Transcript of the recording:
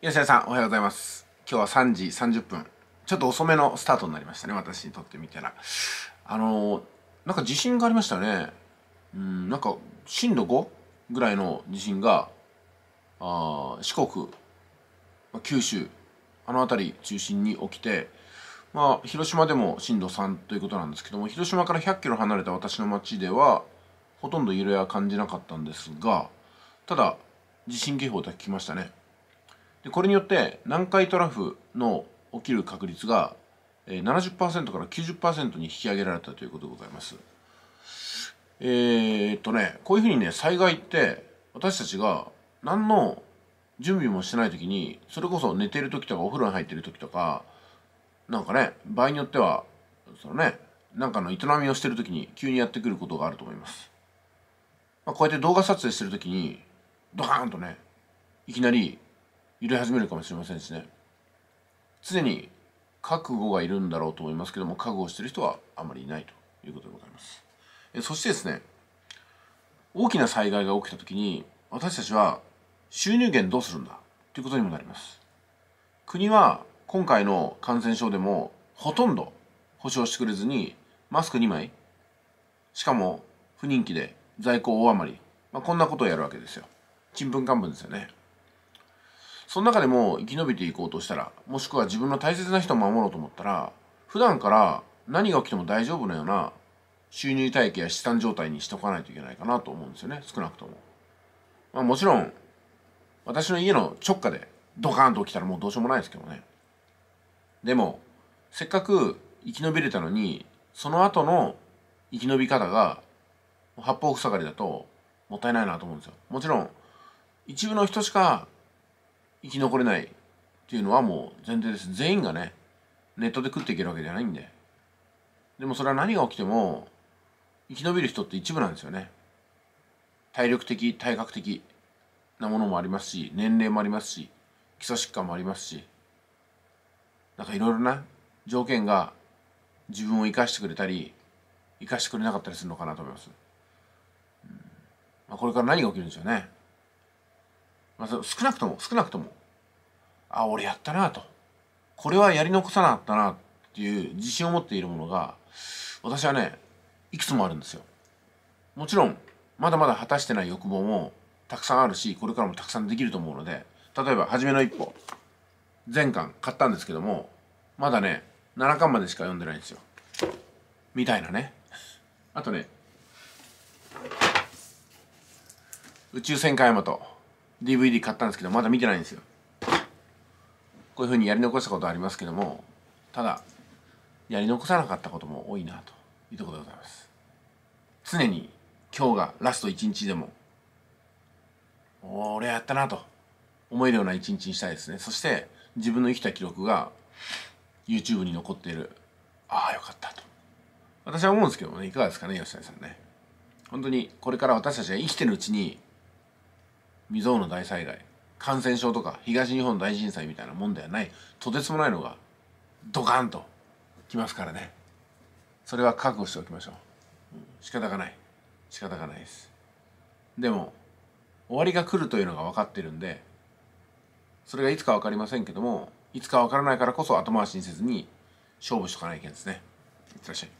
吉田さんおはようございます今日は3時30分ちょっと遅めのスタートになりましたね私にとってみたらあのー、なんか地震がありましたねうんなんか震度5ぐらいの地震があ四国九州あの辺り中心に起きてまあ広島でも震度3ということなんですけども広島から100キロ離れた私の町ではほとんど揺れは感じなかったんですがただ地震警報だけ来ましたねでこれによって南海トラフの起きる確率が70%から90%に引き上げられたということでございます。えー、っとねこういうふうにね災害って私たちが何の準備もしてない時にそれこそ寝てる時とかお風呂に入ってる時とかなんかね場合によってはそのねなんかの営みをしてる時に急にやってくることがあると思います。まあ、こうやって動画撮影してる時にドカーンとねいきなり揺れ始めるかもしれませんしね常に覚悟がいるんだろうと思いますけども覚悟してる人はあまりいないということでございますえそしてですね大きな災害が起きた時に私たちは収入源どうするんだということにもなります国は今回の感染症でもほとんど保証してくれずにマスク2枚しかも不人気で在庫大余り、まあ、こんなことをやるわけですよちんぷんかんぷんですよねその中でも生き延びていこうとしたら、もしくは自分の大切な人を守ろうと思ったら、普段から何が起きても大丈夫なような収入体系や資産状態にしておかないといけないかなと思うんですよね、少なくとも。まあもちろん、私の家の直下でドカーンと起きたらもうどうしようもないですけどね。でも、せっかく生き延びれたのに、その後の生き延び方が八方塞がりだともったいないなと思うんですよ。もちろん、一部の人しか生き残れないっていうのはもう前提です全員がねネットで食っていけるわけじゃないんででもそれは何が起きても生き延びる人って一部なんですよね体力的体格的なものもありますし年齢もありますし基礎疾患もありますしなんかいろいろな条件が自分を生かしてくれたり生かしてくれなかったりするのかなと思います、うん、まあ、これから何が起きるんでしょうねまあ、少なくとも少なくともあ俺やったなとこれはやり残さなかったなっていう自信を持っているものが私はねいくつもあるんですよもちろんまだまだ果たしてない欲望もたくさんあるしこれからもたくさんできると思うので例えば初めの一歩全巻買ったんですけどもまだね7巻までしか読んでないんですよみたいなねあとね宇宙戦艦ヤマト DVD 買ったんですけどまだ見てないんですよこういうふうにやり残したことはありますけどもただやり残さなかったことも多いなというところでございます常に今日がラスト一日でも俺はやったなと思えるような一日にしたいですねそして自分の生きた記録が YouTube に残っているああよかったと私は思うんですけどねいかがですかね吉谷さんね本当にこれから私たちが生きてるうちに未曾有の大災害感染症とか東日本大震災みたいなもんではないとてつもないのがドカンと来ますからねそれは覚悟しておきましょう仕方がない仕方がないですでも終わりが来るというのが分かってるんでそれがいつか分かりませんけどもいつか分からないからこそ後回しにせずに勝負しとかないけんですねいってらっしゃい